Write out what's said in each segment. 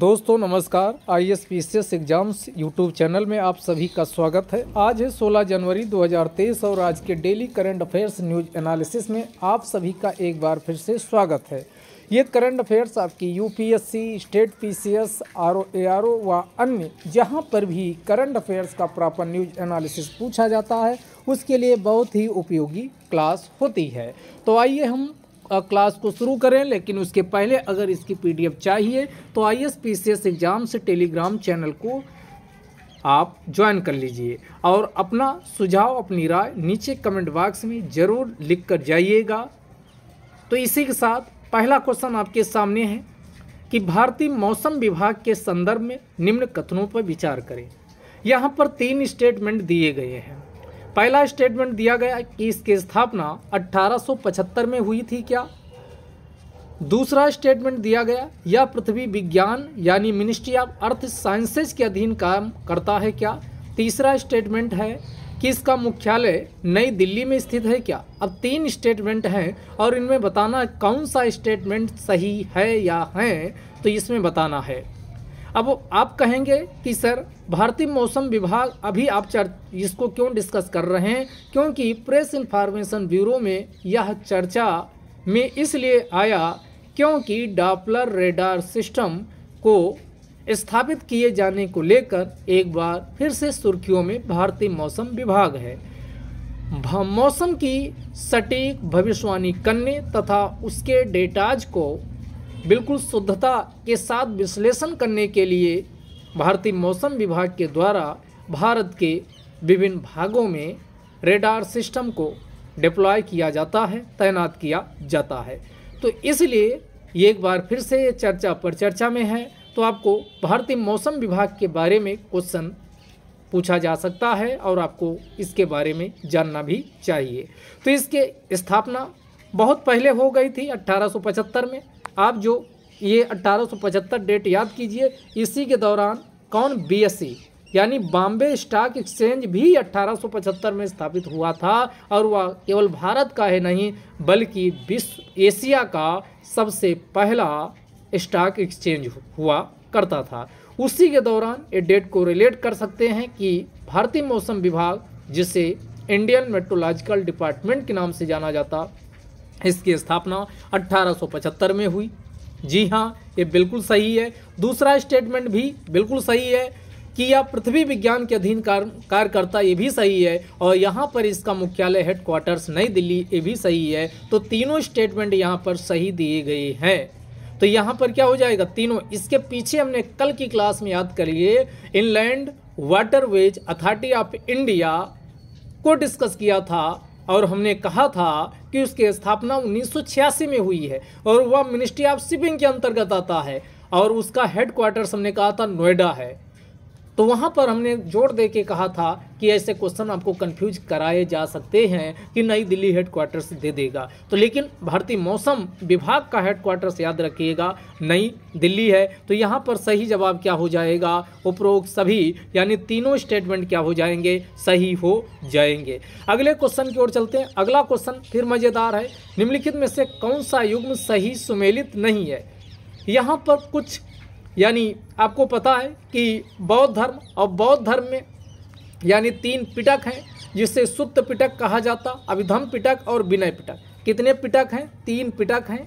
दोस्तों नमस्कार I S P C S exams YouTube channel में आप सभी का स्वागत है आज है 16 जनवरी 2023 और आज के daily current affairs news analysis में आप सभी का एक बार फिर से स्वागत है ये करंट अफेयर्स आपकी UPSC state PCS R O व अन्य जहां पर भी करंट अफेयर्स का प्रॉपर न्यूज एनालिसिस पूछा जाता है उसके लिए बहुत ही उपयोगी क्लास होती है तो आइए हम क्लास को शुरू करें लेकिन उसके पहले अगर इसकी पीडीएफ चाहिए तो I S P C S exam से टेलीग्राम चैनल को आप ज्वाइन कर लीजिए और अपना सुझाव अपनी राय नीचे कमेंट बॉक्स में ज़रूर लिख कर जाइएगा तो इसी के साथ पहला क्वेश्चन आपके सामने है कि भारतीय मौसम विभाग के संदर्भ में निम्न कथनों पर विचार करें यहाँ पर तीन स्टेटमेंट दिए गए हैं पहला स्टेटमेंट दिया गया कि इसकी स्थापना 1875 में हुई थी क्या दूसरा स्टेटमेंट दिया गया यह पृथ्वी विज्ञान यानी मिनिस्ट्री ऑफ अर्थ साइंसेज के अधीन काम करता है क्या तीसरा स्टेटमेंट है कि इसका मुख्यालय नई दिल्ली में स्थित है क्या अब तीन स्टेटमेंट हैं और इनमें बताना कौन सा स्टेटमेंट सही है या है तो इसमें बताना है अब आप कहेंगे कि सर भारतीय मौसम विभाग अभी आप चर्च इसको क्यों डिस्कस कर रहे हैं क्योंकि प्रेस इन्फॉर्मेशन ब्यूरो में यह चर्चा में इसलिए आया क्योंकि डापलर रेडार सिस्टम को स्थापित किए जाने को लेकर एक बार फिर से सुर्खियों में भारतीय मौसम विभाग है मौसम की सटीक भविष्यवाणी करने तथा उसके डेटाज को बिल्कुल शुद्धता के साथ विश्लेषण करने के लिए भारतीय मौसम विभाग के द्वारा भारत के विभिन्न भागों में रेडार सिस्टम को डिप्लॉय किया जाता है तैनात किया जाता है तो इसलिए ये एक बार फिर से ये चर्चा पर चर्चा में है तो आपको भारतीय मौसम विभाग के बारे में क्वेश्चन पूछा जा सकता है और आपको इसके बारे में जानना भी चाहिए तो इसके स्थापना बहुत पहले हो गई थी 1875 में आप जो ये अट्ठारह डेट याद कीजिए इसी के दौरान कौन बी e, यानी बॉम्बे स्टॉक एक्सचेंज भी 1875 में स्थापित हुआ था और वह केवल भारत का है नहीं बल्कि विश्व एशिया का सबसे पहला स्टॉक एक्सचेंज हुआ करता था उसी के दौरान ये डेट को रिलेट कर सकते हैं कि भारतीय मौसम विभाग जिसे इंडियन मेट्रोलॉजिकल डिपार्टमेंट के नाम से जाना जाता इसकी स्थापना 1875 में हुई जी हाँ ये बिल्कुल सही है दूसरा स्टेटमेंट भी बिल्कुल सही है कि यह पृथ्वी विज्ञान के अधीन कार्य करता ये भी सही है और यहाँ पर इसका मुख्यालय हेडक्वार्टर्स नई दिल्ली ये भी सही है तो तीनों स्टेटमेंट यहाँ पर सही दिए गए हैं तो यहाँ पर क्या हो जाएगा तीनों इसके पीछे हमने कल की क्लास में याद करिए inland waterways authority of India को डिस्कस किया था और हमने कहा था कि उसकी स्थापना उन्नीस में हुई है और वह मिनिस्ट्री ऑफ शिपिंग के अंतर्गत आता है और उसका हेडक्वार्टर्स हमने कहा था नोएडा है तो वहाँ पर हमने जोर दे के कहा था कि ऐसे क्वेश्चन आपको कंफ्यूज कराए जा सकते हैं कि नई दिल्ली हेडक्वार्टर्स दे देगा तो लेकिन भारतीय मौसम विभाग का हेडक्वार्टर्स याद रखिएगा नई दिल्ली है तो यहाँ पर सही जवाब क्या हो जाएगा उपरोक्त सभी यानी तीनों स्टेटमेंट क्या हो जाएंगे सही हो जाएंगे अगले क्वेश्चन की ओर चलते हैं अगला क्वेश्चन फिर मज़ेदार है निम्नलिखित में से कौन सा युग्म सही सुमेलित नहीं है यहाँ पर कुछ यानी आपको पता है कि बौद्ध धर्म और बौद्ध धर्म में यानी तीन पिटक हैं जिसे सुप्त पिटक कहा जाता अभिधम पिटक और विनय पिटक कितने पिटक हैं तीन पिटक हैं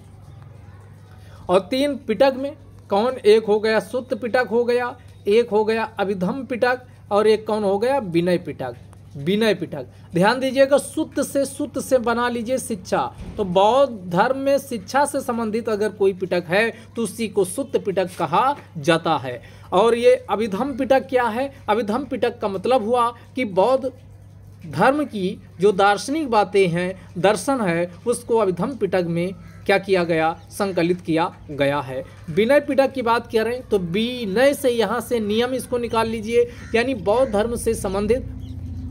और तीन पिटक में कौन एक हो गया सुप्त पिटक हो गया एक हो गया अभिधम पिटक और एक कौन हो गया विनय पिटक विनय पिठक ध्यान दीजिएगा सुत से सुत से बना लीजिए शिक्षा तो बौद्ध धर्म में शिक्षा से संबंधित अगर कोई पिटक है तो उसी को सुत पिटक कहा जाता है और ये अभिधम पिटक क्या है अभिधम पिटक का मतलब हुआ कि बौद्ध धर्म की जो दार्शनिक बातें हैं दर्शन है उसको अभिधम पिटक में क्या किया गया संकलित किया गया है विनय पिटक की बात करें तो विनय से यहाँ से नियम इसको निकाल लीजिए यानी बौद्ध धर्म से संबंधित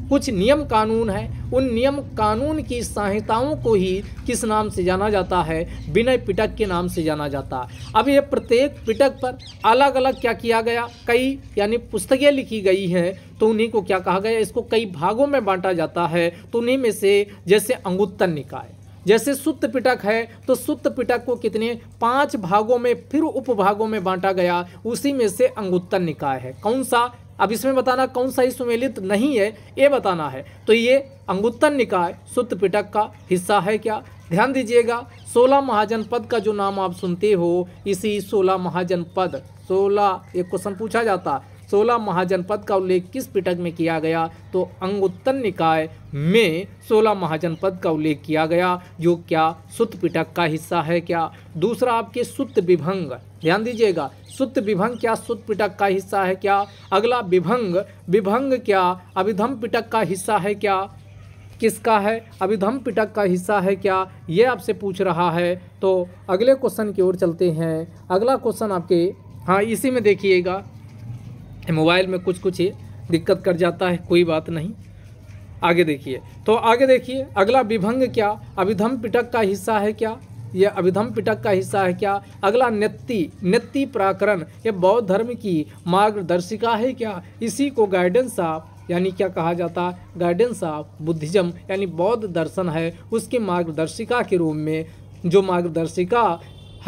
कुछ नियम कानून हैं उन नियम कानून की संहिताओं को ही किस नाम से जाना जाता है विनय पिटक के नाम से जाना जाता है अब ये प्रत्येक पिटक पर अलग अलग क्या किया गया कई यानी पुस्तकें लिखी गई हैं तो उन्हीं को क्या कहा गया इसको कई भागों में बांटा जाता है तो उन्हीं में से जैसे अंगुत्तर निकाय जैसे सुत्त पिटक है तो सुत्त पिटक को कितने पांच भागों में फिर उपभागों में बांटा गया उसी में से अंगुत्तर निकाय है कौन सा अब इसमें बताना कौन सा ही सुमेलित नहीं है ये बताना है तो ये अंगुत्तर निकाय सुत पिटक का हिस्सा है क्या ध्यान दीजिएगा सोलह महाजनपद का जो नाम आप सुनते हो इसी सोलह महाजनपद सोलह एक क्वेश्चन पूछा जाता है सोलह महाजनपद का उल्लेख किस पिटक में किया गया तो अंगुत्तर निकाय में सोलह महाजनपद का उल्लेख किया गया जो क्या सुत पिटक का हिस्सा है क्या दूसरा आपके सुत विभंग ध्यान दीजिएगा सुत विभंग क्या सुत पिटक का हिस्सा है क्या अगला विभंग विभंग क्या अभिधम पिटक का हिस्सा है क्या किसका है अभिधम पिटक का हिस्सा है क्या ये आपसे पूछ रहा है तो अगले क्वेश्चन की ओर चलते हैं अगला क्वेश्चन आपके हाँ इसी में देखिएगा मोबाइल में कुछ कुछ ही दिक्कत कर जाता है कोई बात नहीं आगे देखिए तो आगे देखिए अगला विभंग क्या अभिधम पिटक का हिस्सा है क्या यह अभिधम पिटक का हिस्सा है क्या अगला नेत्ति नेत्ति प्राकरण यह बौद्ध धर्म की मार्गदर्शिका है क्या इसी को गाइडेंस ऑफ यानी क्या कहा जाता है गाइडेंस ऑफ बुद्धिज्म यानी बौद्ध दर्शन है उसके मार्गदर्शिका के रूप में जो मार्गदर्शिका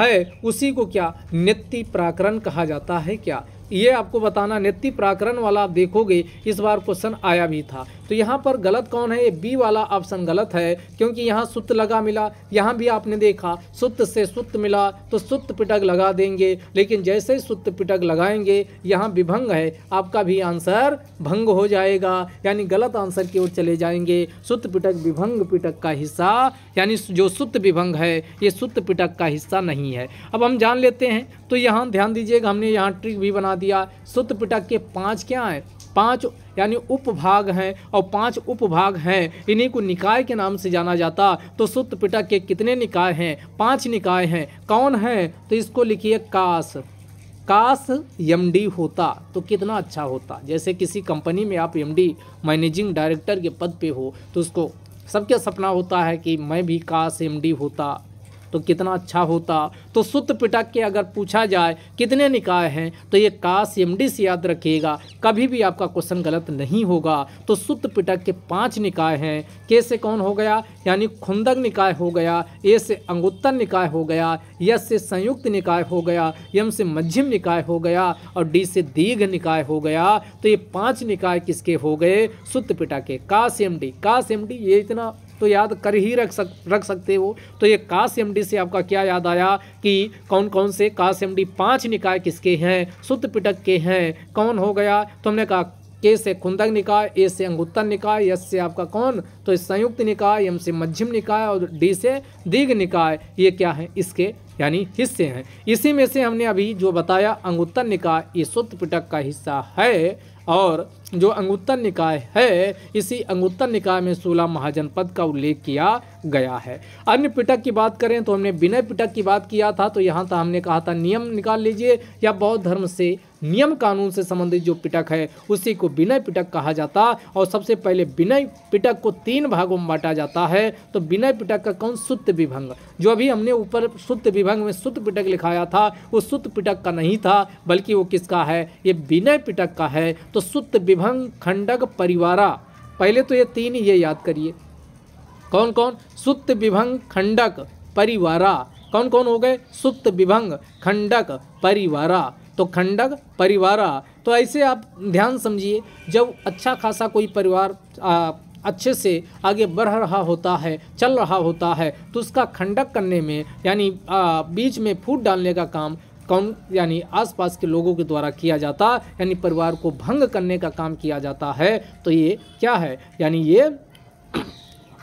है उसी को क्या नित्य प्राकरण कहा जाता है क्या ये आपको बताना नित्य प्राकरण वाला आप देखोगे इस बार क्वेश्चन आया भी था तो यहाँ पर गलत कौन है ये बी वाला ऑप्शन गलत है क्योंकि यहाँ सुत लगा मिला यहाँ भी आपने देखा सुत से सुत मिला तो सुत पिटक लगा देंगे लेकिन जैसे ही सुत पिटक लगाएंगे यहाँ विभंग है आपका भी आंसर भंग हो जाएगा यानी गलत आंसर की ओर चले जाएंगे सुत पिटक विभंग पिटक का हिस्सा यानी जो सुत विभंग है ये सुत पिटक का हिस्सा नहीं है अब हम जान लेते हैं तो यहाँ ध्यान दीजिएगा हमने यहाँ ट्रिक भी बना बता दिया सुत पिटक के पांच क्या हैं पांच यानी उपभाग हैं और पांच उपभाग हैं इन्हीं को निकाय के नाम से जाना जाता तो सुत पिटक के कितने निकाय हैं पांच निकाय हैं कौन हैं तो इसको लिखिए कास कास एमडी होता तो कितना अच्छा होता जैसे किसी कंपनी में आप एमडी मैनेजिंग डायरेक्टर के पद पे हो तो उसको सबका सपना होता है कि मैं भी कास एमडी होता तो कितना अच्छा होता तो सुत पिटक के अगर पूछा जाए कितने निकाय हैं तो ये काश एम से याद रखिएगा कभी भी आपका क्वेश्चन गलत नहीं होगा तो सुत पिटक के पांच निकाय हैं के से कौन हो गया यानी खुंदक निकाय हो गया ए से अंगुत्तर निकाय हो गया यस से संयुक्त निकाय हो गया यम से मध्यम निकाय हो गया और डी से दीर्घ निकाय हो गया तो ये पाँच निकाय किसके हो गए सुत पिटक के काश एम डी काश एम डी ये इतना तो याद कर ही रख सक रख सकते हो तो ये काश एम से आपका क्या याद आया कि कौन कौन से काश एम पांच निकाय किसके हैं सुत पिटक के हैं कौन हो गया तो हमने कहा के से खुंदक निकाय ए से अंगुत्तर निकाय यस से आपका कौन तो इस संयुक्त निकाय एम से मध्यम निकाय और डी से दीर्घ निकाय ये क्या है इसके यानी हिस्से हैं इसी में से हमने अभी जो बताया अंगुत्तर निकाय ये सुप्त पिटक का हिस्सा है और जो अंगुत्तर निकाय है इसी अंगुत्तर निकाय में सोलह महाजनपद का उल्लेख किया गया है अन्य पिटक की बात करें तो हमने विनय पिटक की बात किया था तो यहाँ तक तो हमने कहा था नियम निकाल लीजिए या बौद्ध धर्म से नियम कानून से संबंधित जो पिटक है उसी को विनय पिटक कहा जाता और सबसे पहले विनय पिटक को तीन भागों में बांटा जाता है तो विनय पिटक का कौन सुत्त विभंग जो अभी हमने ऊपर सुत्त विभंग में सुत पिटक लिखाया था वो सुत पिटक का नहीं था बल्कि वो किसका है ये विनय पिटक का है तो सुत विभंग खंडक परिवारा पहले तो ये तीन ये याद करिए कौन कौन सुत विभंग खंडक परिवारा कौन कौन हो गए सुप्त विभंग खंडक परिवारा तो खंडक परिवारा तो ऐसे आप ध्यान समझिए जब अच्छा खासा कोई परिवार आ, अच्छे से आगे बढ़ रहा होता है चल रहा होता है तो उसका खंडक करने में यानी बीच में फूट डालने का काम कौन यानी आसपास के लोगों के द्वारा किया जाता यानी परिवार को भंग करने का काम किया जाता है तो ये क्या है यानी ये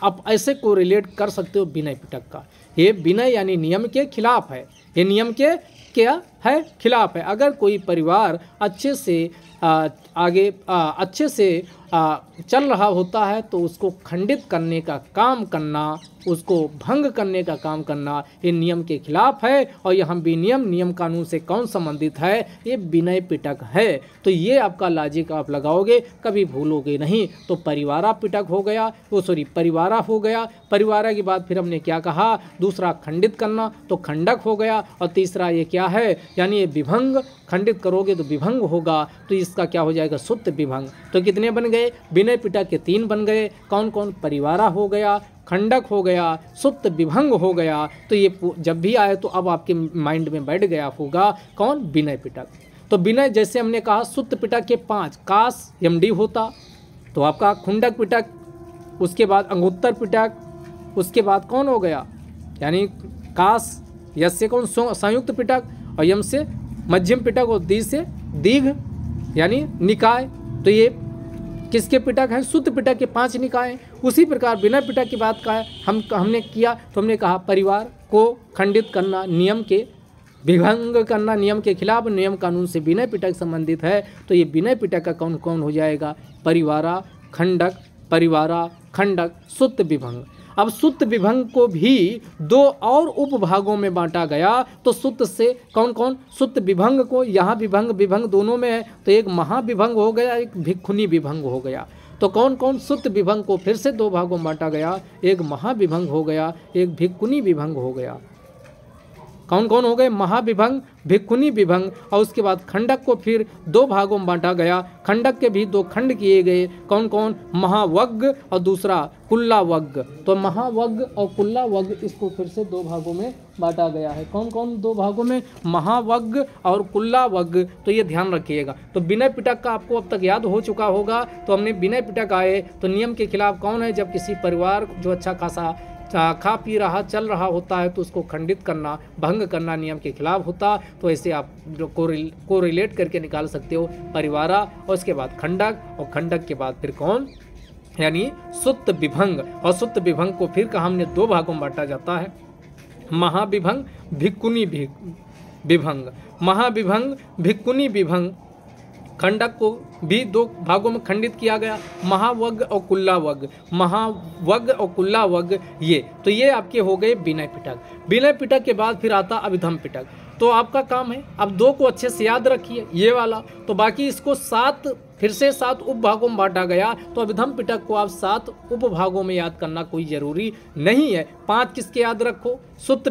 आप ऐसे को रिलेट कर सकते हो विनय पिटक का ये विनय यानी नियम के खिलाफ है ये नियम के क्या है खिलाफ है अगर कोई परिवार अच्छे से आ, आगे आ, अच्छे से आ, चल रहा होता है तो उसको खंडित करने का काम करना उसको भंग करने का काम करना ये नियम के खिलाफ है और यह विनियम नियम कानून से कौन संबंधित है ये विनय पिटक है तो ये आपका लॉजिक आप लगाओगे कभी भूलोगे नहीं तो परिवारा पिटक हो गया वो सॉरी परिवारा हो गया परिवारा के बाद फिर हमने क्या कहा दूसरा खंडित करना तो खंडक हो गया और तीसरा ये क्या है यानी ये विभंग खंडित करोगे तो विभंग होगा तो इसका क्या हो जाएगा सुप्त विभंग तो कितने बन गए विनय पिटक के तीन बन गए कौन कौन परिवारा हो गया खंडक हो गया सुप्त विभंग हो गया तो ये जब भी आए तो अब आपके माइंड में बैठ गया होगा कौन विनय पिटक तो विनय जैसे हमने कहा सुप्त पिटक के पाँच काश एम होता तो आपका खुंडक पिटक उसके बाद अंगुत्तर पिटक उसके बाद कौन हो गया यानी काश यश से कौन संयुक्त पिटक अयम से मध्यम पिटक और दी से दीघ यानी निकाय तो ये किसके पिटक हैं शुद्ध पिटक के पांच निकाय उसी प्रकार बिना पिटक की बात का है हम हमने किया तो हमने कहा परिवार को खंडित करना नियम के विभंग करना नियम के खिलाफ नियम कानून से बिना पिटक संबंधित है तो ये बिना पिटक का कौन कौन हो जाएगा परिवारा खंडक परिवारा खंडक शुद्ध विभंग अब सुत विभंग को भी दो और उपभागों में बांटा गया तो सुत से कौन कौन सुत विभंग को यहाँ विभंग विभंग दोनों में है तो एक महाविभंग हो गया एक भिक्खुनी विभंग हो गया तो कौन कौन सुत विभंग को फिर से दो भागों में बांटा गया एक महाविभंग हो गया एक भिक्खुनी विभंग हो गया कौन कौन हो गए महाविभंग भिक्खुनी विभंग और उसके बाद खंडक को फिर दो भागों में बांटा गया खंडक के भी दो खंड किए गए कौन कौन महावज्ञ और दूसरा कुल्लावज्ञ तो महावज्ञ और कुल्लावज्ञ इसको फिर से दो भागों में बांटा गया है कौन कौन दो भागों में महावज्ञ और कुल्लावज्ञ तो ये ध्यान रखिएगा तो विनय पिटक का आपको अब तक याद हो चुका होगा तो हमने विनय पिटक आए तो नियम के खिलाफ कौन है जब किसी परिवार जो अच्छा खासा खा पी रहा चल रहा होता है तो उसको खंडित करना भंग करना नियम के खिलाफ होता तो ऐसे आप को रिलेट करके निकाल सकते हो परिवारा और उसके बाद खंडक और खंडक के बाद फिर कौन यानी सुत्त विभंग और सुत्त विभंग को फिर कहा हमने दो भागों में बांटा जाता है महाविभंग भिक्कुनी भी विभंग महाविभंग भिक्कुनी विभंग खंडक को भी दो भागों में खंडित किया गया महावग और कुल्ला वग महावग और कुल्ला वग ये तो ये आपके हो गए विनय पिटक विनय पिटक के बाद फिर आता अभिधम पिटक तो आपका काम है अब दो को अच्छे से याद रखिए ये वाला तो बाकी इसको सात फिर से सात उपभागों में बांटा गया तो अभिधम पिटक को आप सात उपभागों में याद करना कोई जरूरी नहीं है पांच किसके याद रखो सुप्त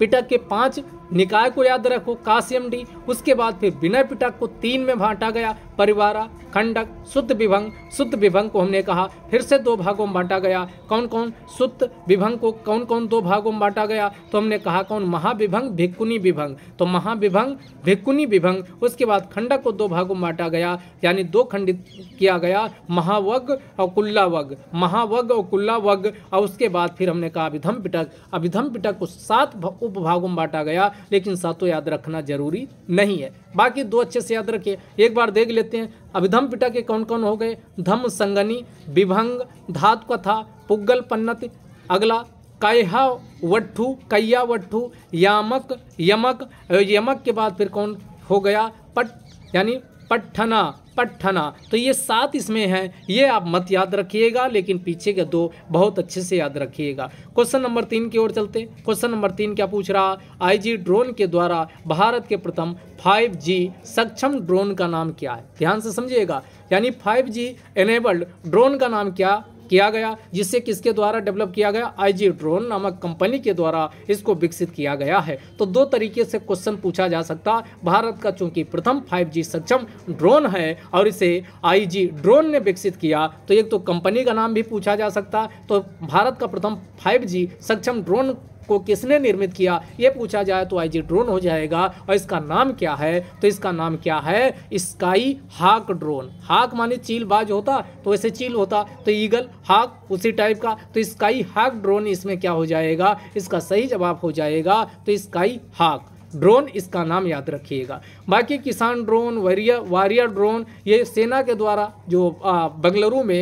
पिटक के पांच निकाय को याद रखो काश्यम डी उसके बाद फिर विनय पिटक को तीन में बांटा गया परिवारा खंडक शुद्ध विभंग शुद्ध विभंग को हमने कहा फिर से दो भागों में बांटा गया कौन कौन शुद्ध विभंग को कौन कौन दो भागों में बांटा गया तो हमने कहा कौन महाविभंग भिक्कुनी विभंग तो महाविभंग भिक्कुनी विभंग उसके बाद खंडक को दो भागों में बांटा गया यानी दो खंडित किया गया महावग और कुल्लावग महावग और कुल्लावग और उसके बाद फिर हमने कहा अभिधम पिटक अभिधम पिटक को सात उपभागों में बांटा गया लेकिन सातों याद रखना जरूरी नहीं है बाकी दो अच्छे से याद रखिए एक बार देख लेते हैं अभिधम पिटा के कौन कौन हो गए धम संगनी विभंग धात कथा पुग्गल पन्नत अगला कैहा वट्ठू कैया वट्ठू यामक यमक यमक के बाद फिर कौन हो गया पट यानी पट्ठना पटना तो ये सात इसमें हैं ये आप मत याद रखिएगा लेकिन पीछे के दो बहुत अच्छे से याद रखिएगा क्वेश्चन नंबर तीन की ओर चलते क्वेश्चन नंबर तीन क्या पूछ रहा आईजी ड्रोन के द्वारा भारत के प्रथम 5G सक्षम ड्रोन का नाम क्या है ध्यान से समझिएगा यानी 5G एनेबल्ड ड्रोन का नाम क्या किया गया जिसे किसके द्वारा डेवलप किया गया ड्रोन नामक कंपनी के द्वारा इसको विकसित किया गया है तो दो तरीके से क्वेश्चन पूछा जा सकता भारत का चूंकि प्रथम 5G सक्षम ड्रोन है और इसे आईजी ड्रोन ने विकसित किया तो एक तो कंपनी का नाम भी पूछा जा सकता तो भारत का प्रथम 5G सक्षम ड्रोन को किसने निर्मित किया ये पूछा जाए तो आईजी ड्रोन हो जाएगा और इसका नाम क्या है तो इसका नाम क्या है स्काई हाक ड्रोन हाक माने बाज होता तो वैसे चील होता तो ईगल हाक उसी टाइप का तो स्काई हाक ड्रोन इसमें क्या हो जाएगा इसका सही जवाब हो जाएगा तो स्काई हाक ड्रोन इसका नाम याद रखिएगा बाकी किसान ड्रोन वरिया वारियर ड्रोन ये सेना के द्वारा जो बंगलुरु में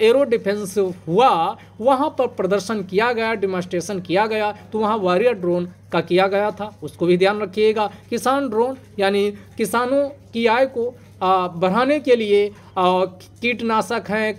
एरो डिफेंस हुआ वहाँ पर प्रदर्शन किया गया डिमॉन्स्ट्रेशन किया गया तो वहाँ वारियर ड्रोन का किया गया था उसको भी ध्यान रखिएगा किसान ड्रोन यानी किसानों की आय को बढ़ाने के लिए कीटनाशक हैं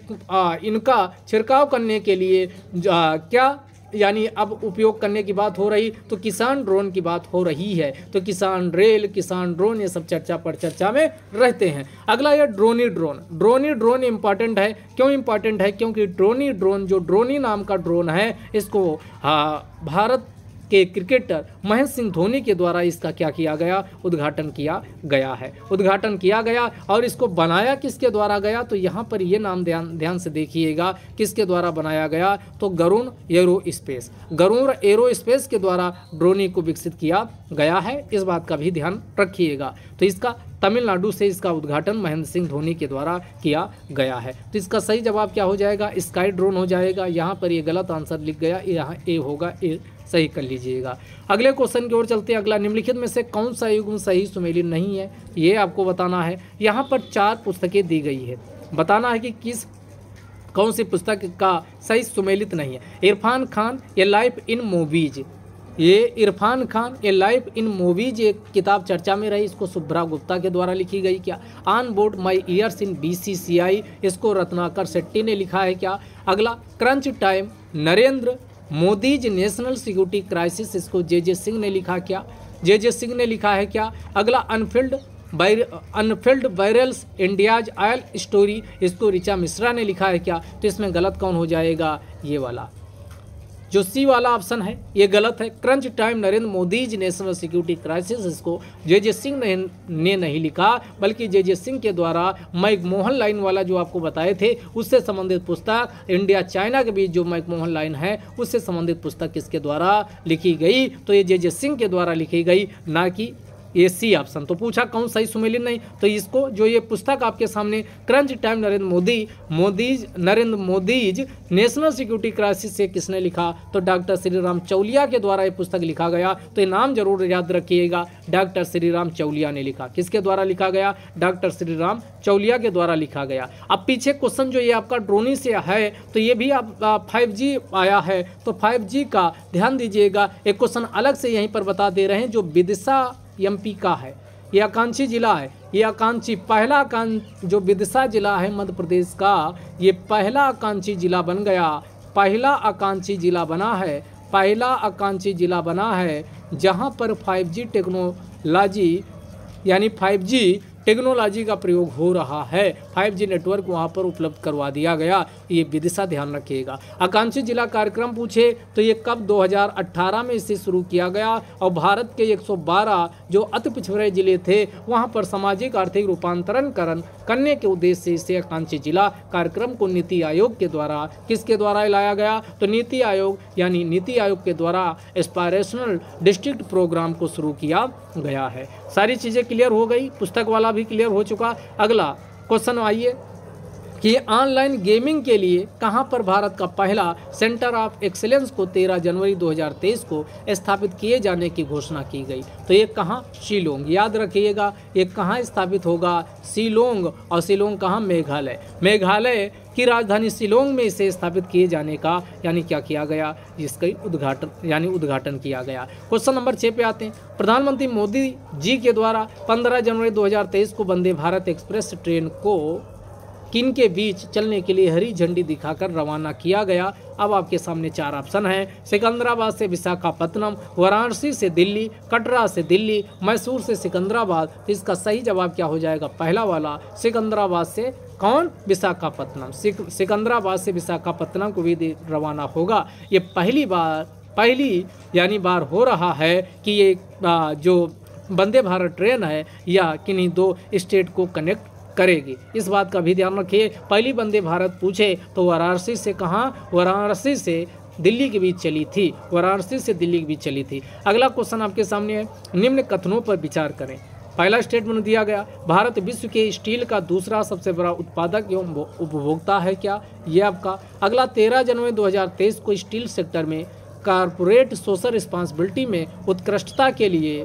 इनका छिड़काव करने के लिए क्या यानी अब उपयोग करने की बात हो रही तो किसान ड्रोन की बात हो रही है तो किसान रेल किसान ड्रोन ये सब चर्चा पर चर्चा में रहते हैं अगला यह Droni drone Droni drone important है क्यों इम्पॉर्टेंट है क्योंकि ड्रोनी ड्रोन जो ड्रोनी नाम का ड्रोन है इसको हाँ, भारत के क्रिकेटर महेंद्र सिंह धोनी के द्वारा इसका क्या किया गया उद्घाटन किया गया है उद्घाटन किया गया और इसको बनाया किसके द्वारा गया तो यहाँ पर ये नाम ध्यान ध्यान से देखिएगा किसके द्वारा बनाया गया तो Garuda aerospace Garuda aerospace के द्वारा ड्रोनी को विकसित किया गया है इस बात का भी ध्यान रखिएगा तो इसका तमिलनाडु से इसका उद्घाटन महेंद्र सिंह धोनी के द्वारा किया गया है तो इसका सही जवाब क्या हो जाएगा स्काई ड्रोन हो जाएगा यहाँ पर ये गलत आंसर लिख गया यहाँ ए होगा ए सही कर लीजिएगा अगले क्वेश्चन की ओर चलते हैं अगला निम्नलिखित में से कौन सा युग्म सही सुमेलित नहीं है ये आपको बताना है यहाँ पर चार पुस्तकें दी गई है बताना है कि किस कौन सी पुस्तक का सही सुमेलित नहीं है इरफान खान या लाइफ इन मूवीज ये Irrfan Khan a life in movies एक किताब चर्चा में रही इसको सुभ्रा गुप्ता के द्वारा लिखी गई क्या on board my years in BCCI इसको रत्नाकर शेट्टी ने लिखा है क्या अगला crunch time Narendra Modi's national security crisis इसको जे जे सिंह ने लिखा क्या जे जे सिंह ने लिखा है क्या अगला unfilled unfilled barrels India's oil story इसको ऋचा मिश्रा ने लिखा है क्या तो इसमें गलत कौन हो जाएगा ये वाला जो सी वाला ऑप्शन है ये गलत है crunch time Narendra Modi's national security crisis इसको जे जे सिंह ने, ने नहीं लिखा बल्कि जे जे सिंह के द्वारा मोहन लाइन वाला जो आपको बताए थे उससे संबंधित पुस्तक इंडिया चाइना के बीच जो मोहन लाइन है उससे संबंधित पुस्तक किसके द्वारा लिखी गई तो ये जे जे सिंह के द्वारा लिखी गई ना कि ए सी ऑप्शन तो पूछा कौन सही सुमेलिन नहीं तो इसको जो ये पुस्तक आपके सामने crunch time Narendra Modi Modi's Narendra Modi's national security crisis से किसने लिखा तो डॉक्टर श्री राम चौलिया के द्वारा ये पुस्तक लिखा गया तो ये नाम जरूर याद रखिएगा डॉक्टर श्री राम चौलिया ने लिखा किसके द्वारा लिखा गया डॉक्टर श्री राम चौलिया के द्वारा लिखा गया अब पीछे क्वेश्चन जो ये आपका ड्रोनी से है तो ये भी आप फाइव जी आया है तो फाइव जी का ध्यान दीजिएगा एक क्वेश्चन अलग से यहीं पर बता दे रहे हैं जो विदिशा एम का है ये आकांक्षी जिला है ये आकांक्षी पहला आकांक्ष जो विदिशा जिला है मध्य प्रदेश का ये पहला आकांक्षी जिला बन गया पहला आकांक्षी जिला बना है पहला आकांक्षी जिला बना है जहाँ पर 5G टेक्नोलॉजी यानी 5G टेक्नोलॉजी का प्रयोग हो रहा है 5G नेटवर्क वहाँ पर उपलब्ध करवा दिया गया ये विदिशा ध्यान रखिएगा आकांक्षी जिला कार्यक्रम पूछे तो ये कब 2018 में इसे शुरू किया गया और भारत के 112 जो अति पिछड़े जिले थे वहाँ पर सामाजिक आर्थिक रूपांतरण करण करने के उद्देश्य से इसे आकांक्षी जिला कार्यक्रम को नीति आयोग के द्वारा किसके द्वारा लाया गया तो नीति आयोग यानी नीति आयोग के द्वारा एस्पायरेशनल डिस्ट्रिक्ट प्रोग्राम को शुरू किया गया है सारी चीज़ें क्लियर हो गई पुस्तक वाला भी क्लियर हो चुका अगला क्वेश्चन आइए कि ऑनलाइन गेमिंग के लिए कहां पर भारत का पहला सेंटर ऑफ एक्सेलेंस को 13 जनवरी 2023 को स्थापित किए जाने की घोषणा की गई तो ये कहां शिलोंग याद रखिएगा ये कहां स्थापित होगा शिलोंग और शिलोंग कहां मेघालय मेघालय की राजधानी शिलोंग में इसे स्थापित किए जाने का यानी क्या किया गया जिसका उद्घाटन यानी उद्घाटन किया गया क्वेश्चन नंबर छः पे आते हैं प्रधानमंत्री मोदी जी के द्वारा 15 जनवरी 2023 को वंदे भारत एक्सप्रेस ट्रेन को किन के बीच चलने के लिए हरी झंडी दिखाकर रवाना किया गया अब आपके सामने चार ऑप्शन हैं सिकंदराबाद से विशाखापत्तनम वाराणसी से दिल्ली कटरा से दिल्ली मैसूर से सिकंदराबाद तो इसका सही जवाब क्या हो जाएगा पहला वाला सिकंदराबाद से कौन विशाखापत्तनम सिकंदराबाद से विशाखापत्तनम को भी रवाना होगा ये पहली बार पहली यानी बार हो रहा है कि ये जो वंदे भारत ट्रेन है या किन्हीं दो स्टेट को कनेक्ट करेगी इस बात का भी ध्यान रखिए पहली वंदे भारत पूछे तो वाराणसी से कहाँ वाराणसी से दिल्ली के बीच चली थी वाराणसी से दिल्ली के बीच चली थी अगला क्वेश्चन आपके सामने है निम्न कथनों पर विचार करें पहला स्टेटमेंट दिया गया भारत विश्व के स्टील का दूसरा सबसे बड़ा उत्पादक एवं उपभोक्ता है क्या ये आपका अगला तेरह जनवरी 2023 को स्टील सेक्टर में कारपोरेट सोशल रिस्पांसिबिलिटी में उत्कृष्टता के लिए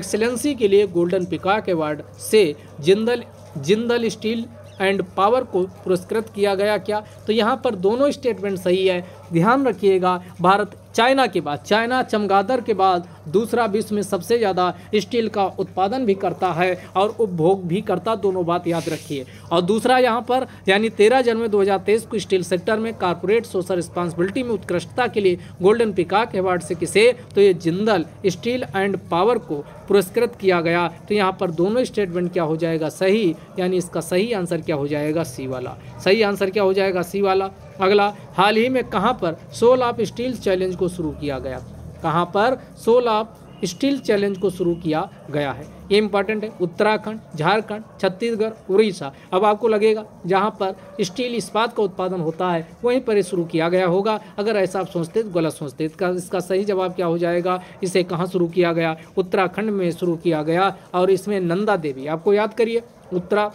एक्सेलेंसी के लिए गोल्डन पिकाक अवार्ड से Jindal Jindal steel and power को पुरस्कृत किया गया क्या तो यहाँ पर दोनों स्टेटमेंट सही है ध्यान रखिएगा भारत चाइना के बाद चाइना चमगादड़ के बाद दूसरा विश्व में सबसे ज़्यादा स्टील का उत्पादन भी करता है और उपभोग भी करता दोनों बात याद रखिए और दूसरा यहाँ पर यानी तेरह जनवरी 2023 को स्टील सेक्टर में कॉरपोरेट सोशल रिस्पॉन्सिबिलिटी में उत्कृष्टता के लिए गोल्डन पिकाक अवार्ड से किसे तो ये जिंदल स्टील एंड पावर को पुरस्कृत किया गया तो यहाँ पर दोनों स्टेटमेंट क्या हो जाएगा सही यानी इसका सही आंसर क्या हो जाएगा सी वाला सही आंसर क्या हो जाएगा सी वाला अगला हाल ही में कहाँ पर सोल ऑफ स्टील चैलेंज को शुरू किया गया कहाँ पर सोल ऑफ स्टील चैलेंज को शुरू किया गया है ये इंपॉर्टेंट है उत्तराखंड झारखंड छत्तीसगढ़ उड़ीसा अब आपको लगेगा जहाँ पर स्टील इस्पात का उत्पादन होता है वहीं पर ये शुरू किया गया होगा अगर ऐसा आप सोचते तो गलत सोचते इसका इसका सही जवाब क्या हो जाएगा इसे कहाँ शुरू किया गया उत्तराखंड में शुरू किया गया और इसमें नंदा देवी आपको याद करिए उत्तरा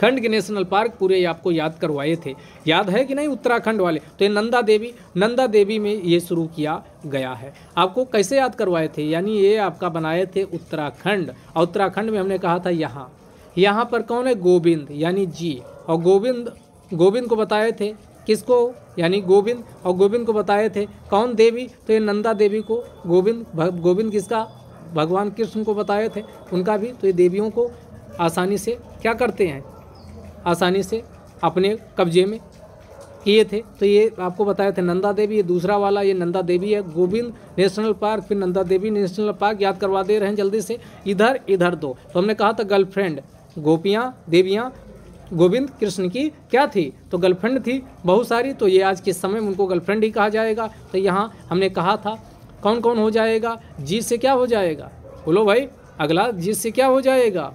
खंड के नेशनल पार्क पूरे आपको याद करवाए थे याद है कि नहीं उत्तराखंड वाले तो ये नंदा देवी नंदा देवी में ये शुरू किया गया है आपको कैसे याद करवाए थे यानी ये आपका बनाए थे उत्तराखंड और उत्तराखंड में हमने कहा था यहाँ यहाँ पर कौन है गोविंद यानी जी और गोविंद गोविंद को बताए थे किसको यानी गोविंद और गोविंद को बताए थे कौन देवी तो ये नंदा देवी को गोविंद गोविंद किसका भगवान कृष्ण को बताए थे उनका भी तो ये देवियों को आसानी से क्या करते हैं आसानी से अपने कब्जे में किए थे तो ये आपको बताया था नंदा देवी ये दूसरा वाला ये नंदा देवी है गोविंद नेशनल पार्क फिर नंदा देवी नेशनल पार्क याद करवा दे रहे हैं जल्दी से इधर इधर दो तो हमने कहा था गर्लफ्रेंड गोपियाँ देवियाँ गोविंद कृष्ण की क्या थी तो गर्लफ्रेंड थी बहुत सारी तो ये आज के समय में उनको गर्लफ्रेंड ही कहा जाएगा तो यहाँ हमने कहा था कौन कौन हो जाएगा जी से क्या हो जाएगा बोलो भाई अगला जी से क्या हो जाएगा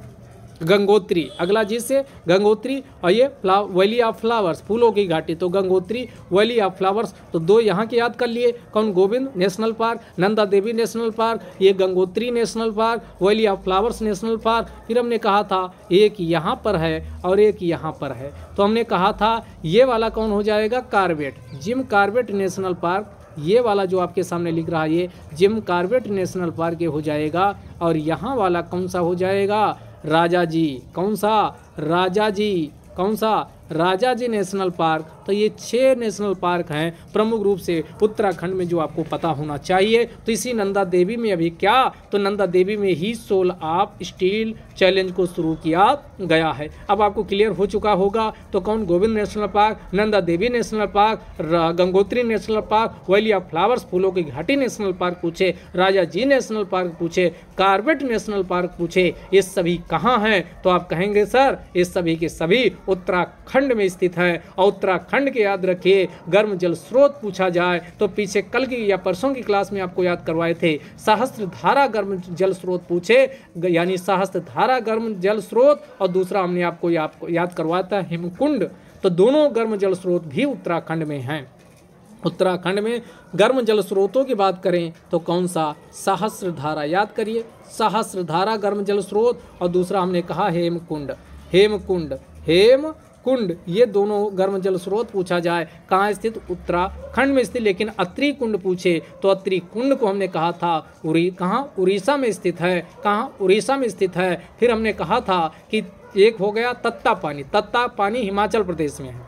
गंगोत्री अगला जिस है गंगोत्री और ये वैली ऑफ फ्लावर्स फूलों की घाटी तो गंगोत्री वैली ऑफ फ्लावर्स तो दो यहाँ के याद कर लिए कौन Govind national park Nanda Devi national park ये Gangotri national park valley of flowers national park फिर हमने कहा था एक यहाँ पर है और एक यहाँ पर है तो हमने कहा था ये वाला कौन हो जाएगा Corbett Jim Corbett national park ये वाला जो आपके सामने लिख रहा है ये जिम कार्बेट नेशनल पार्क ये हो जाएगा और यहाँ वाला कौन सा हो जाएगा राजा जी कौन सा राजा जी कौन सा राजा जी नेशनल पार्क तो ये छः नेशनल पार्क हैं प्रमुख रूप से उत्तराखंड में जो आपको पता होना चाहिए तो इसी नंदा देवी में अभी क्या तो नंदा देवी में ही सोल आप स्टील चैलेंज को शुरू किया गया है अब आपको क्लियर हो चुका होगा तो कौन Govind national park Nanda Devi national park Gangotri national park valley of flowers फूलों की घाटी नेशनल पार्क पूछे राजा जी नेशनल पार्क पूछे कार्बेट नेशनल पार्क पूछे ये सभी कहाँ हैं तो आप कहेंगे सर ये सभी के सभी उत्तराखंड उत्तराखंड में स्थित है और उत्तराखंड के याद रखिए गर्म जल स्रोत पूछा जाए तो पीछे कल की या परसों की क्लास में आपको याद करवाए थे सहस्त्र धारा गर्म जल स्रोत पूछे यानी सहस्त्र धारा गर्म जल स्रोत और दूसरा हमने आपको याद करवाया था हिमकुंड तो दोनों गर्म जल स्रोत भी उत्तराखंड में हैं उत्तराखंड में गर्म जल स्रोतों की बात करें तो कौन सा सहस्र धारा याद करिए सहस्र धारा गर्म जल स्रोत और दूसरा हमने कहा हेमकुंड हेमकुंड हेम कुंड ये दोनों गर्म जल स्रोत पूछा जाए कहाँ स्थित उत्तराखंड में स्थित लेकिन अत्री कुंड पूछे तो अत्री कुंड को हमने कहा था उरी कहाँ उड़ीसा में स्थित है कहाँ उड़ीसा में स्थित है फिर हमने कहा था कि एक हो गया तत्ता पानी तत्ता पानी हिमाचल प्रदेश में है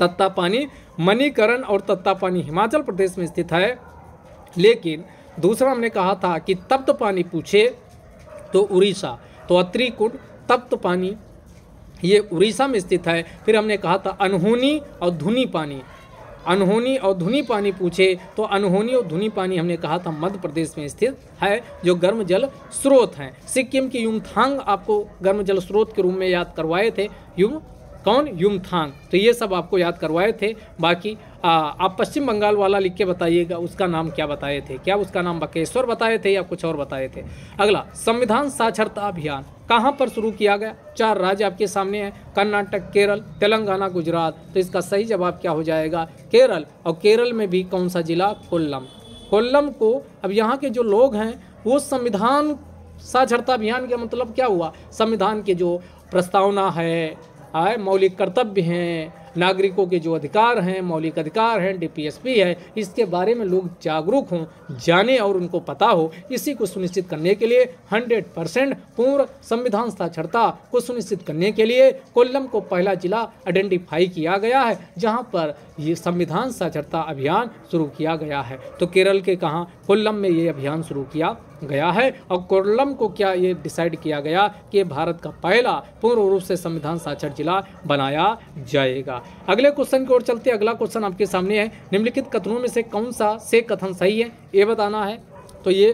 तत्ता पानी मणिकरण और तत्ता पानी हिमाचल प्रदेश में स्थित है लेकिन दूसरा हमने कहा था कि तप्त पानी पूछे तो उड़ीसा तो अत्रिकुंड तप्त पानी ये उड़ीसा में स्थित है फिर हमने कहा था अनहोनी और धुनी पानी अनहोनी और धुनी पानी पूछे तो अनहोनी और धुनी पानी हमने कहा था मध्य प्रदेश में स्थित है जो गर्म जल स्रोत हैं सिक्किम की युमथांग आपको गर्म जल स्रोत के रूप में याद करवाए थे युम कौन युमथांग तो ये सब आपको याद करवाए थे बाकी आ, आप पश्चिम बंगाल वाला लिख के बताइएगा उसका नाम क्या बताए थे क्या उसका नाम बकेश्वर बताए थे या कुछ और बताए थे अगला संविधान साक्षरता अभियान कहाँ पर शुरू किया गया चार राज्य आपके सामने हैं कर्नाटक केरल तेलंगाना गुजरात तो इसका सही जवाब क्या हो जाएगा केरल और केरल में भी कौन सा जिला कोल्लम कोल्लम को अब यहाँ के जो लोग हैं वो संविधान साक्षरता अभियान का मतलब क्या हुआ संविधान के जो प्रस्तावना है मौलिक कर्तव्य हैं नागरिकों के जो अधिकार हैं मौलिक अधिकार हैं डीपीएसपी है इसके बारे में लोग जागरूक हों जाने और उनको पता हो इसी को सुनिश्चित करने के लिए हंड्रेड परसेंट पूर्ण संविधान साक्षरता को सुनिश्चित करने के लिए कोल्लम को पहला जिला आइडेंटिफाई किया गया है जहाँ पर ये संविधान साक्षरता अभियान शुरू किया गया है तो केरल के कहाँ कोल्लम में ये अभियान शुरू किया गया है और कोरलम को क्या ये डिसाइड किया गया कि भारत का पहला पूर्ण रूप से संविधान साक्षर जिला बनाया जाएगा अगले क्वेश्चन की ओर चलते अगला क्वेश्चन आपके सामने है निम्नलिखित कथनों में से कौन सा से कथन सही है ये बताना है तो ये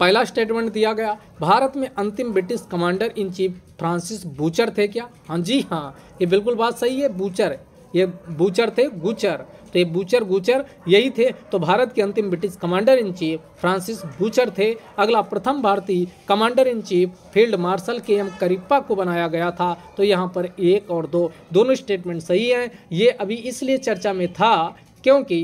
पहला स्टेटमेंट दिया गया भारत में अंतिम British commander in chief Francis Bucher थे क्या हाँ जी हाँ ये बिल्कुल बात सही है बूचर ये बूचर थे गुचर तो ये बूचर गुचर यही थे तो भारत के अंतिम British commander in chief Francis Bucher थे अगला प्रथम भारतीय commander in chief field marshal K M Cariappa को बनाया गया था तो यहाँ पर एक और दो दोनों स्टेटमेंट सही हैं ये अभी इसलिए चर्चा में था क्योंकि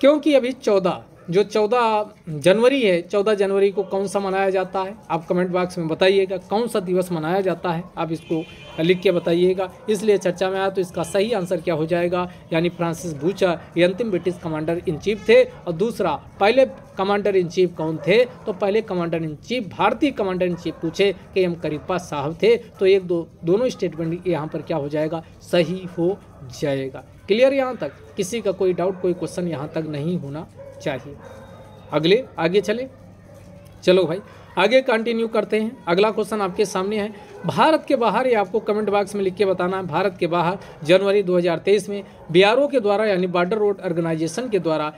क्योंकि अभी चौदह जो 14 जनवरी है 14 जनवरी को कौन सा मनाया जाता है आप कमेंट बॉक्स में बताइएगा कौन सा दिवस मनाया जाता है आप इसको लिख के बताइएगा इसलिए चर्चा में आया तो इसका सही आंसर क्या हो जाएगा यानी फ्रांसिस भूचा ये अंतिम ब्रिटिश कमांडर इन चीफ थे और दूसरा पहले कमांडर इन चीफ कौन थे तो पहले कमांडर इन चीफ भारतीय कमांडर इन चीफ पूछे कि एम करीपा साहब थे तो एक दो दोनों स्टेटमेंट यहाँ पर क्या हो जाएगा सही हो जाएगा क्लियर यहाँ तक किसी का कोई डाउट कोई क्वेश्चन यहाँ तक नहीं होना चाहिए अगले आगे चले चलो भाई आगे कंटिन्यू करते हैं अगला क्वेश्चन आपके सामने है भारत के बाहर ये आपको कमेंट बॉक्स में लिख के बताना है भारत के बाहर जनवरी 2023 में बी के द्वारा यानी बॉर्डर रोड ऑर्गेनाइजेशन के द्वारा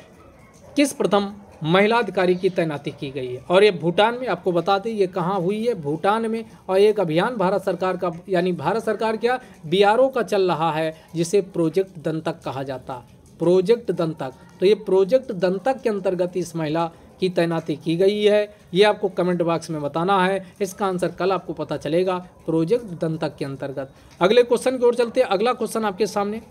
किस प्रथम महिला अधिकारी की तैनाती की गई है और ये भूटान में आपको बता दें ये कहाँ हुई है भूटान में और एक अभियान भारत सरकार का यानी भारत सरकार क्या बी का चल रहा है जिसे प्रोजेक्ट दंतक कहा जाता है प्रोजेक्ट दंतक तो ये प्रोजेक्ट दंतक के अंतर्गत इस महिला की तैनाती की गई है ये आपको कमेंट बॉक्स में बताना है इसका आंसर कल आपको पता चलेगा प्रोजेक्ट दंतक के अंतर्गत अगले क्वेश्चन की ओर चलते हैं अगला क्वेश्चन आपके सामने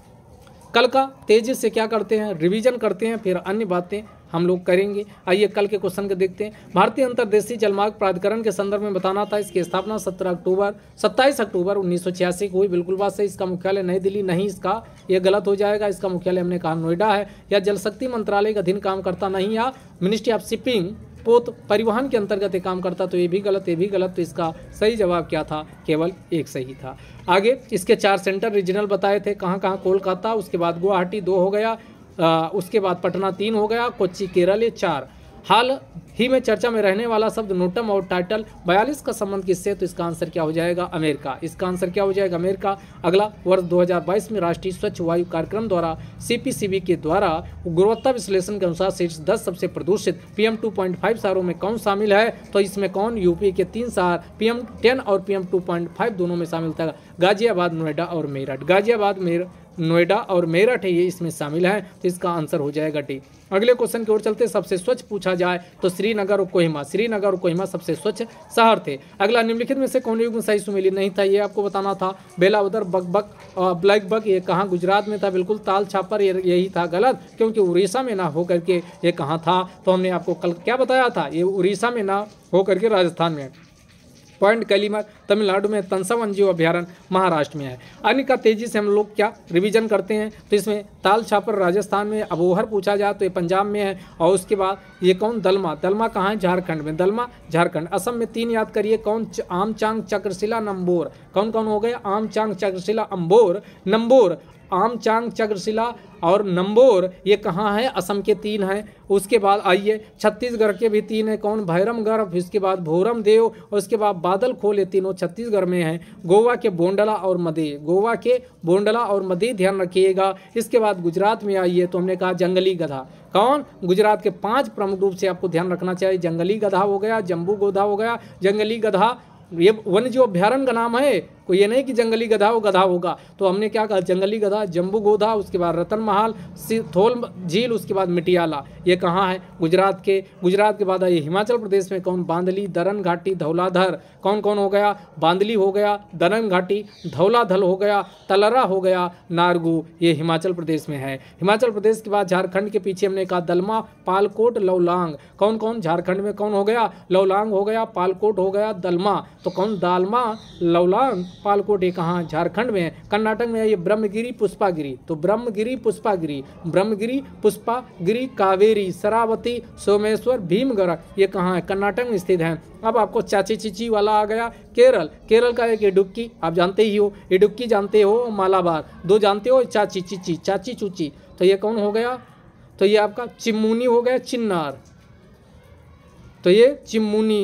कल का तेजी से क्या करते हैं रिवीजन करते हैं फिर अन्य बातें हम लोग करेंगे आइए कल के क्वेश्चन को देखते हैं भारतीय अंतर्देशीय जलमार्ग प्राधिकरण के संदर्भ में बताना था इसकी स्थापना सत्रह अक्टूबर सत्ताईस अक्टूबर उन्नीस को हुई बिल्कुल बात सही इसका मुख्यालय नई दिल्ली नहीं इसका यह गलत हो जाएगा इसका मुख्यालय हमने कहा नोएडा है या जल शक्ति मंत्रालय का अधीन काम करता नहीं या मिनिस्ट्री ऑफ शिपिंग पोत परिवहन के अंतर्गत ये काम करता तो ये भी गलत ये भी गलत तो इसका सही जवाब क्या था केवल एक सही था आगे इसके चार सेंटर रीजनल बताए थे कहाँ कहाँ कोलकाता उसके बाद गुवाहाटी दो हो गया उसके बाद पटना तीन हो गया कोच्चि केरल ये चार हाल ही में चर्चा में रहने वाला शब्द नोटम और टाइटल 42 का संबंध किससे तो इसका आंसर क्या हो जाएगा अमेरिका इसका आंसर क्या हो जाएगा अमेरिका अगला वर्ष 2022 में राष्ट्रीय स्वच्छ वायु कार्यक्रम द्वारा सीपीसीबी के द्वारा गुणवत्ता विश्लेषण के अनुसार शीर्ष दस सबसे प्रदूषित पीएम 2.5 शहरों में कौन शामिल है तो इसमें कौन यूपी के तीन शहर पी टेन और पी 2.5 दोनों में शामिल था गाजियाबाद नोएडा और मेरठ गाजियाबाद मेरठ नोएडा और मेरठ ये इसमें शामिल है तो इसका आंसर हो जाएगा डी अगले क्वेश्चन की ओर चलते सबसे स्वच्छ पूछा जाए तो श्रीनगर और कोहिमा श्रीनगर और कोहिमा सबसे स्वच्छ शहर थे अगला निम्नलिखित में से कौन युग में सही सुमेली नहीं था ये आपको बताना था बेलावदर बगबक ब्लैक बग ये कहाँ गुजरात में था बिल्कुल ताल छापर यही था गलत क्योंकि उड़ीसा में ना हो के ये कहाँ था तो हमने आपको कल क्या बताया था ये उड़ीसा में ना होकर के राजस्थान में पॉइंट कलीमर तमिलनाडु में तनसवन जीव अभ्यारण महाराष्ट्र में है अन्य का तेजी से हम लोग क्या रिविजन करते हैं तो इसमें ताल छापर राजस्थान में अबोहर पूछा जाए तो ये पंजाब में है और उसके बाद ये कौन दलमा दलमा कहाँ है झारखंड में दलमा झारखंड असम में तीन याद करिए कौन आम चांग चक्रशिला नंबोर कौन कौन हो गए आम चांग चक्रशिला अम्बोर नंबोर आमचांग चक्रशिला और नंबोर ये कहाँ है असम के तीन हैं उसके बाद आइए छत्तीसगढ़ के भी तीन हैं कौन भैरमगढ़ इसके बाद भोरम देव और उसके बाद बादल खोले तीनों छत्तीसगढ़ में हैं गोवा के बोंडला और मदे गोवा के बोंडला और मदे ध्यान रखिएगा इसके बाद गुजरात में आइए तो हमने कहा जंगली गधा कौन गुजरात के पाँच प्रमुख रूप से आपको ध्यान रखना चाहिए जंगली गधा हो गया जम्बू गोधा हो गया जंगली गधा ये वन्य जो अभ्यारण का नाम है कोई ये नहीं कि जंगली गधा वो गधा होगा तो हमने क्या कहा जंगली गधा जम्बू गोधा उसके बाद रतन महाल थोल झील उसके बाद मिटियाला ये कहाँ है गुजरात के गुजरात के बाद आइए हिमाचल प्रदेश में कौन बांदली दरन घाटी धौलाधर कौन कौन हो गया बांदली हो गया दरन घाटी धौलाधल हो गया तलरा हो गया नारगू ये हिमाचल प्रदेश में है हिमाचल प्रदेश के बाद झारखंड के पीछे हमने कहा दलमा पालकोट लौलांग कौन कौन झारखंड में कौन हो गया लौलांग हो गया पालकोट हो गया दलमा तो कौन दालमा लौलांग पालकोट ये कहाँ झारखंड में है कर्नाटक में है ये ब्रह्मगिरी पुष्पागिरी तो ब्रह्मगिरी पुष्पागिरी ब्रह्मगिरी पुष्पागिरी कावेरी शरावती सोमेश्वर भीमगढ़ ये कहाँ है कर्नाटक में स्थित है अब आपको चाची चिची वाला आ गया केरल केरल का एक इडुक्की आप जानते ही हो इडुक्की जानते हो मालाबार दो जानते हो चाची चिची चाची चूची तो ये कौन हो गया तो ये आपका चिमुनी हो गया चिन्नार तो ये चिमुनी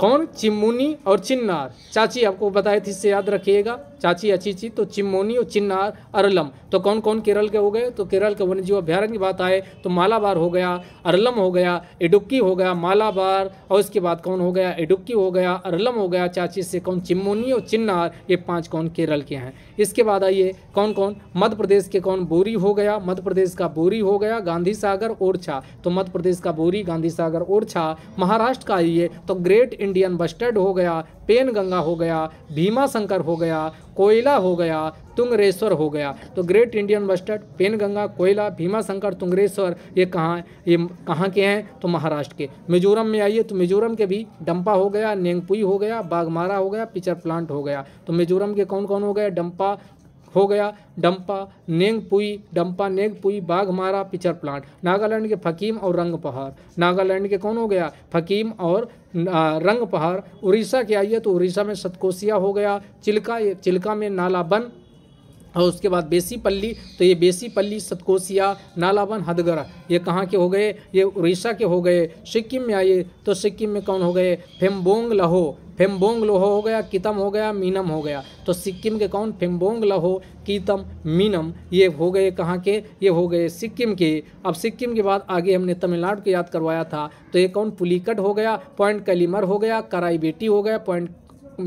कौन चिमुनी और चिन्नार चाची आपको बताए थे इससे याद रखिएगा चाची अचीची तो चिमोनी और चिन्नार अरलम तो कौन कौन केरल के हो गए तो केरल के वन्य जीव अभ्यारण्य की बात आए तो मालाबार हो गया अरलम हो गया इडुक्की हो गया मालाबार और उसके बाद कौन हो गया इडुक्की हो गया अरलम हो गया चाची से कौन चिमोनी और चिन्नार ये पाँच कौन केरल के हैं इसके बाद आइए कौन कौन मध्य प्रदेश के कौन बोरी हो गया मध्य प्रदेश का बोरी हो गया गांधी सागर ओरछा तो मध्य प्रदेश का बोरी गांधी सागर ओरछा महाराष्ट्र का आइए तो ग्रेट इंडियन बस्टर्ड हो गया पेन गंगा हो गया भीमा शंकर हो गया कोयला हो गया तुंगरेश्वर हो गया तो great Indian bustard Penganga कोयला भीमा शंकर तुंगरेश्वर ये कहाँ ये कहाँ के हैं तो महाराष्ट्र के मिजोरम में आइए तो मिजोरम के भी डंपा हो गया नेंगपुई हो गया बागमारा हो गया पिचर प्लांट हो गया तो मिजोरम के कौन कौन हो गया डंपा हो गया डंपा नेंगपुई डंपा नेंगपुई बाघमारा पिचर प्लांट नागालैंड के फकीम और रंग पहाड़ नागालैंड के कौन हो गया फकीम और रंग पहाड़ उड़ीसा के आइए तो उड़ीसा में सतकोसिया हो गया चिल्का चिल्का में नालाबन और उसके बाद पल्ली तो ये बेसी पल्ली सतकोसिया नालाबन हदगरा ये कहाँ के हो गए ये उड़ीसा के हो गए सिक्किम में आइए तो सिक्किम में कौन हो गए फेम्बोंग लहो फेम्बोंग लोहो हो गया कितम हो गया मीनम हो गया तो सिक्किम के कौन फेम्बोंग लहो कीतम मीनम ये हो गए कहाँ के ये हो गए सिक्किम के अब सिक्किम के बाद आगे हमने तमिलनाडु को याद करवाया था तो ये कौन पुलिकट हो गया पॉइंट कलीमर हो गया कराई बेटी हो गया पॉइंट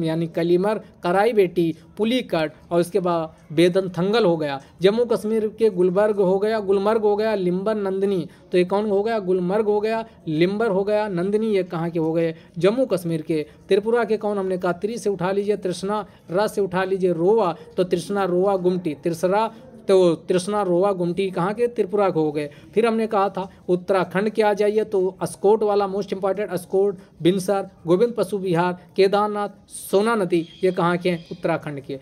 यानी कलीमर कराई बेटी पुलीकट और उसके बाद बेदन थंगल हो गया जम्मू कश्मीर के गुलबर्ग हो गया गुलमर्ग हो गया लिम्बर नंदनी तो ये कौन हो गया गुलमर्ग हो गया लिम्बर हो गया नंदनी ये कहाँ के हो गए जम्मू कश्मीर के त्रिपुरा के कौन हमने कहा त्रि से उठा लीजिए तृष्णा र से उठा लीजिए रोवा तो तृष्णा रोवा गुमटी तिरसरा तो तृष्णा रोवा गुमटी कहाँ के त्रिपुरा को हो गए फिर हमने कहा था उत्तराखंड के आ जाइए तो अस्कोट वाला मोस्ट इंपॉर्टेंट अस्कोट बिनसर गोविंद पशु विहार केदारनाथ सोना नदी ये कहाँ के हैं उत्तराखंड के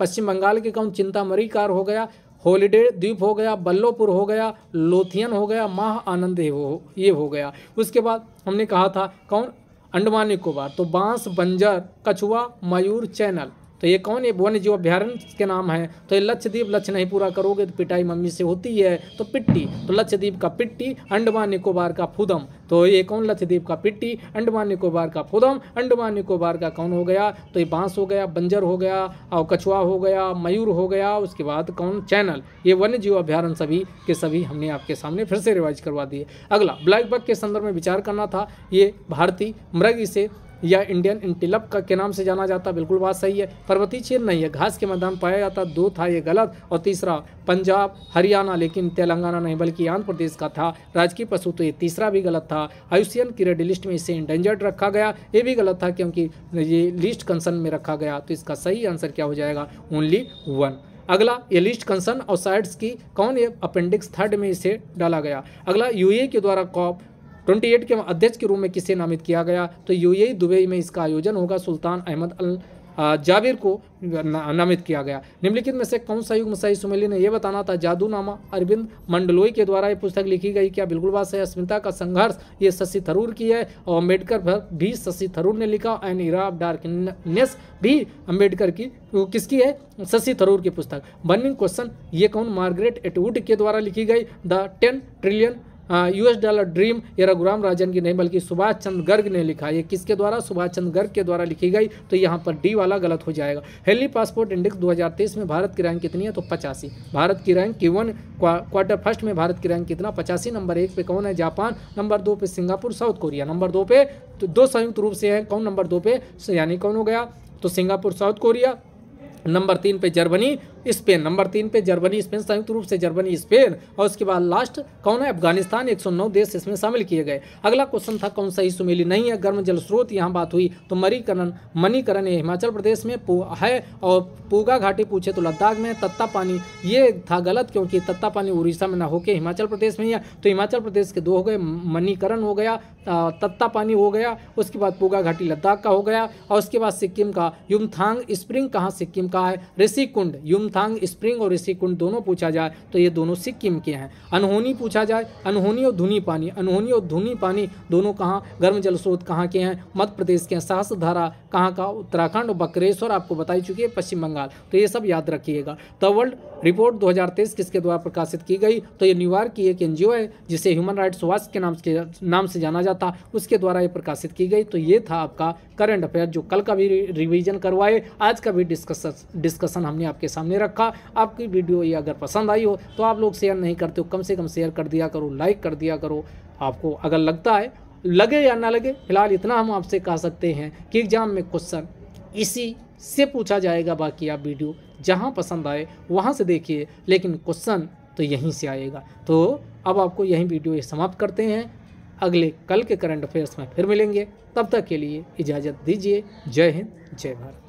पश्चिम बंगाल के कौन चिंतामरी कार हो गया होलीडे द्वीप हो गया बल्लोपुर हो गया लोथियन हो गया माह आनंद हो ये हो गया उसके बाद हमने कहा था कौन अंडमान निकोबार तो बांस बंजर कछुआ मयूर चैनल तो ये कौन ये वन्य जीव अभ्यारण के नाम है तो ये लक्षद्वीप लक्ष्य नहीं पूरा करोगे तो पिटाई मम्मी से होती है तो पिट्टी तो लक्षद्वीप का पिट्टी अंडमान निकोबार का फुदम तो ये कौन लक्षद्वीप का पिट्टी अंडमान निकोबार का फुदम अंडमान निकोबार का कौन हो गया तो ये बांस हो गया बंजर हो गया और कछुआ हो गया मयूर हो गया उसके बाद कौन चैनल ये वन्य जीव अभ्यारण सभी के सभी हमने आपके सामने फिर से रिवाइज करवा दिए अगला ब्लैक बग के संदर्भ में विचार करना था ये भारतीय मृग इसे या इंडियन इंटिलप का के नाम से जाना जाता बिल्कुल बात सही है पर्वतीय क्षेत्र नहीं है घास के मैदान पाया जाता दो था ये गलत और तीसरा पंजाब हरियाणा लेकिन तेलंगाना नहीं बल्कि आंध्र प्रदेश का था राजकीय पशु तो ये तीसरा भी गलत था आयुषियन की रेड लिस्ट में इसे इंडेंजर्ड रखा गया ये भी गलत था क्योंकि ये लिस्ट कंसर्न में रखा गया तो इसका सही आंसर क्या हो जाएगा ओनली वन अगला ये लिस्ट कंसर्न और साइड्स की कौन ये अपेंडिक्स थर्ड में इसे डाला गया अगला यूए के द्वारा कॉप ट्वेंटी एट के अध्यक्ष के रूप में किसे नामित किया गया तो यूएई दुबई में इसका आयोजन होगा सुल्तान अहमद अल जाबिर को नामित किया गया निम्नलिखित में से कौन सा युग मसाई सुमेली ने यह बताना था जादूनामा अरविंद मंडलोई के द्वारा यह पुस्तक लिखी गई क्या बिल्कुल बात है अस्मिता का संघर्ष ये शशि थरूर की है और अम्बेडकर भी शशि थरूर ने लिखा एन इरा ऑफ डार्कनेस भी अम्बेडकर की किसकी है शशि थरूर की पुस्तक बर्निंग क्वेश्चन ये कौन मार्गरेट एटवुड के द्वारा लिखी गई the ten trillion US dollar dream ये रघुराम राजन की नहीं बल्कि सुभाष चंद्र गर्ग ने लिखा ये किसके द्वारा सुभाष चंद्र गर्ग के द्वारा लिखी गई तो यहाँ पर डी वाला गलत हो जाएगा हेली पासपोर्ट इंडेक्स 2023 में भारत की रैंक कितनी है तो पचासी भारत की रैंक वन क्वार्टर फर्स्ट में भारत की रैंक कितना पचासी नंबर एक पे कौन है जापान नंबर दो पे सिंगापुर साउथ कोरिया नंबर दो पे तो दो संयुक्त रूप से है कौन नंबर दो पे यानी कौन हो गया तो सिंगापुर साउथ कोरिया नंबर तीन पे जर्मनी स्पेन नंबर तीन पे जर्मनी स्पेन संयुक्त रूप से जर्मनी स्पेन और उसके बाद लास्ट कौन है अफगानिस्तान 109 देश इसमें शामिल किए गए अगला क्वेश्चन था कौन सा ही सुमेली नहीं है गर्म जल स्रोत यहाँ बात हुई तो मरीकरण मनीकरण ये हिमाचल प्रदेश में है और पूगा घाटी पूछे तो लद्दाख में तत्ता पानी ये था गलत क्योंकि तत्ता पानी उड़ीसा में ना होके हिमाचल प्रदेश में ही है तो हिमाचल प्रदेश के दो हो गए मनीकरण हो गया तत्ता पानी हो गया उसके बाद पूगा घाटी लद्दाख का हो गया और उसके बाद सिक्किम का युमथांग स्प्रिंग कहाँ सिक्किम का है ऋषिकुंड युम सुमथांग स्प्रिंग और ऋषि कुंड दोनों पूछा जाए तो ये दोनों सिक्किम के हैं अनहोनी पूछा जाए अनहोनी और धुनी पानी अनहोनी और धुनी पानी दोनों कहाँ गर्म जल स्रोत कहाँ के हैं मध्य प्रदेश के हैं सहस धारा कहाँ का उत्तराखंड और बकरेश्वर आपको बताई चुकी है पश्चिम बंगाल तो ये सब याद रखिएगा द वर्ल्ड रिपोर्ट 2023 किसके द्वारा प्रकाशित की गई तो ये न्यूयॉर्क की एक एनजीओ है जिसे ह्यूमन राइट्स वॉच के नाम से नाम से जाना जाता उसके द्वारा ये प्रकाशित की गई तो ये था आपका करंट अफेयर जो कल का भी रिविजन करवाए आज का भी डिस्कशन डिस्कशन हमने आपके सामने रखा आपकी वीडियो ये अगर पसंद आई हो तो आप लोग शेयर नहीं करते हो कम से कम शेयर कर दिया करो लाइक कर दिया करो आपको अगर लगता है लगे या ना लगे फिलहाल इतना हम आपसे कह सकते हैं कि एग्ज़ाम में क्वेश्चन इसी से पूछा जाएगा बाकी आप वीडियो जहाँ पसंद आए वहाँ से देखिए लेकिन क्वेश्चन तो यहीं से आएगा तो अब आपको यहीं वीडियो ये समाप्त करते हैं अगले कल के करंट अफेयर्स में फिर मिलेंगे तब तक के लिए इजाज़त दीजिए जय हिंद जय भारत